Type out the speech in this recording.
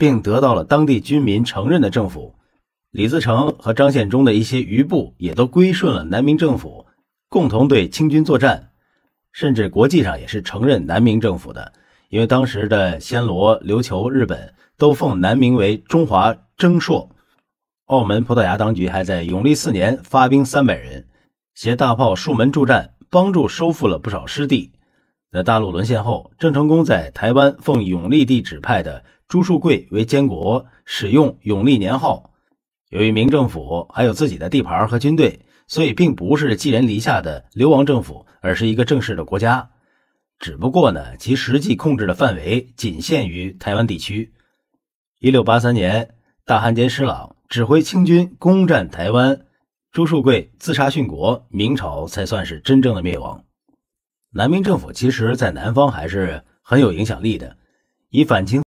并得到了当地军民承认的政府，李自成和张献忠的一些余部也都归顺了南明政府，共同对清军作战，甚至国际上也是承认南明政府的，因为当时的暹罗、琉球、日本都奉南明为中华正朔。澳门葡萄牙当局还在永历四年发兵三百人，携大炮数门助战，帮助收复了不少失地。在大陆沦陷后，郑成功在台湾奉永历帝指派的。朱树桂为监国，使用永历年号。由于明政府还有自己的地盘和军队，所以并不是寄人篱下的流亡政府，而是一个正式的国家。只不过呢，其实际控制的范围仅限于台湾地区。一六八三年，大汉奸施琅指挥清军攻占台湾，朱树桂自杀殉国，明朝才算是真正的灭亡。南明政府其实，在南方还是很有影响力的，以反清。